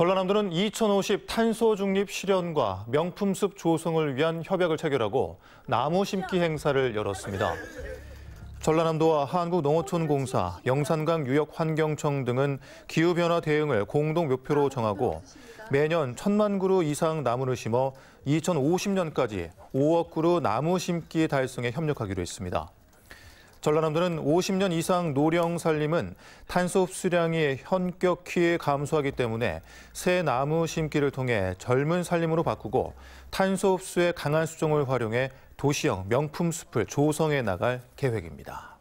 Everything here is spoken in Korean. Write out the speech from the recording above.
전라남도는 2050 탄소 중립 실현과 명품숲 조성을 위한 협약을 체결하고 나무 심기 행사를 열었습니다. 전라남도와 한국농어촌공사, 영산강 유역환경청 등은 기후변화 대응을 공동 목표로 정하고 매년 천만 그루 이상 나무를 심어 2050년까지 5억 그루 나무 심기 달성에 협력하기로 했습니다. 전라남도는 50년 이상 노령 살림은 탄소 흡수량이 현격히 감소하기 때문에 새 나무 심기를 통해 젊은 살림으로 바꾸고 탄소 흡수의 강한 수종을 활용해 도시형 명품 숲을 조성해 나갈 계획입니다.